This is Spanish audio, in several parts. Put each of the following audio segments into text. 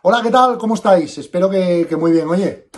Hola, ¿qué tal? ¿Cómo estáis? Espero que, muy bien. Oye,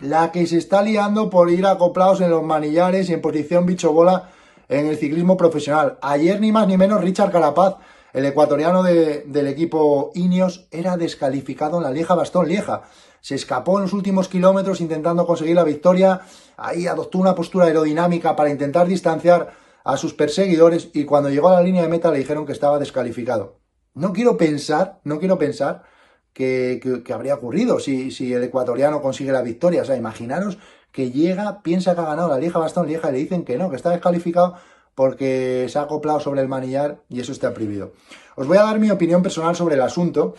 la que se está liando por ir acoplados en los manillares y en posición bicho bola en el ciclismo profesional. Ayer ni más ni menos Richard Carapaz, el ecuatoriano del equipo Ineos, era descalificado en la Lieja Bastón Lieja. Se escapó en los últimos kilómetros intentando conseguir la victoria. Ahí adoptó una postura aerodinámica para intentar distanciar a sus perseguidores y cuando llegó a la línea de meta le dijeron que estaba descalificado. No quiero pensar, no quiero pensar que, habría ocurrido si, el ecuatoriano consigue la victoria. O sea, imaginaros que llega, piensa que ha ganado la vieja Bastón vieja y le dicen que no, que está descalificado porque se ha acoplado sobre el manillar y eso está prohibido. Os voy a dar mi opinión personal sobre el asunto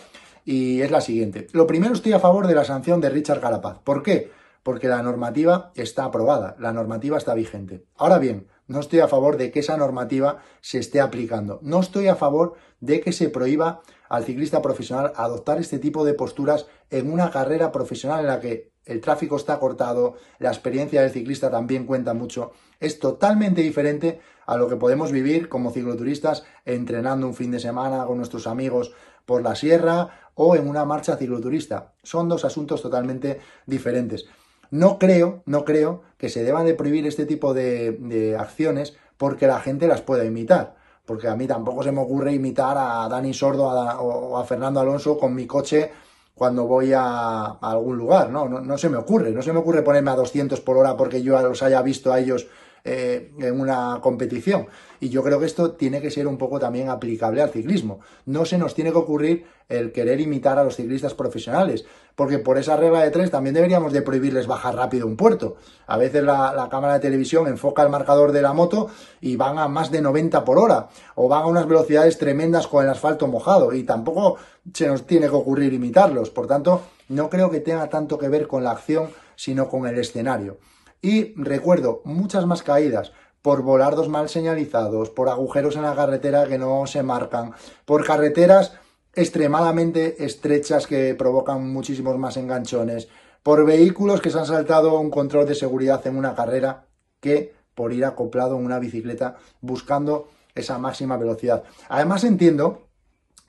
y es la siguiente. Lo primero estoy a favor de la sanción de Richard Carapaz. ¿Por qué? porque la normativa está aprobada, la normativa está vigente. Ahora bien, no estoy a favor de que esa normativa se esté aplicando. No estoy a favor de que se prohíba al ciclista profesional adoptar este tipo de posturas en una carrera profesional en la que el tráfico está cortado, la experiencia del ciclista también cuenta mucho. Es totalmente diferente a lo que podemos vivir como cicloturistas entrenando un fin de semana con nuestros amigos por la sierra o en una marcha cicloturista. Son dos asuntos totalmente diferentes. No creo, no creo que se deban de prohibir este tipo de, acciones porque la gente las pueda imitar. Porque a mí tampoco se me ocurre imitar a Dani Sordo o a Fernando Alonso con mi coche cuando voy a, algún lugar, ¿no? ¿no? ¿no? se me ocurre, no se me ocurre ponerme a 200 por hora porque yo los haya visto a ellos eh, en una competición. Y yo creo que esto tiene que ser un poco también aplicable al ciclismo. No se nos tiene que ocurrir el querer imitar a los ciclistas profesionales, porque por esa regla de tres también deberíamos de prohibirles bajar rápido un puerto. A veces la, la cámara de televisión enfoca el marcador de la moto y van a más de 90 por hora, o van a unas velocidades tremendas con el asfalto mojado, y tampoco se nos tiene que ocurrir imitarlos. Por tanto, no creo que tenga tanto que ver con la acción, sino con el escenario. Y recuerdo muchas más caídas por volardos mal señalizados, por agujeros en la carretera que no se marcan, por carreteras extremadamente estrechas que provocan muchísimos más enganchones, por vehículos que se han saltado un control de seguridad en una carrera que por ir acoplado en una bicicleta buscando esa máxima velocidad. Además entiendo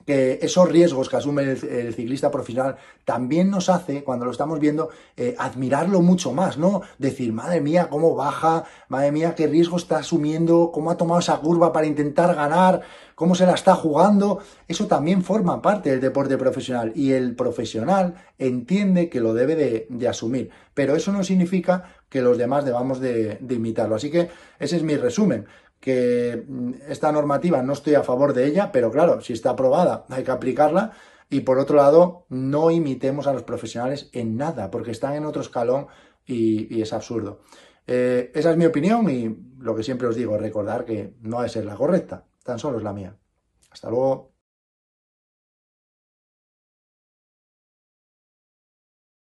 que esos riesgos que asume el, ciclista profesional también nos hace, cuando lo estamos viendo, eh, admirarlo mucho más, ¿no? Decir, madre mía, cómo baja, madre mía, qué riesgo está asumiendo, cómo ha tomado esa curva para intentar ganar, cómo se la está jugando. Eso también forma parte del deporte profesional y el profesional entiende que lo debe de, asumir. Pero eso no significa que los demás debamos de imitarlo. Así que ese es mi resumen que mm, esta normativa no estoy a favor de ella, pero claro, si está aprobada hay que aplicarla y por otro lado no imitemos a los profesionales en nada porque están en otro escalón y, es absurdo. Eh, esa es mi opinión y lo que siempre os digo, recordar que no ha de ser la correcta, tan solo es la mía. Hasta luego.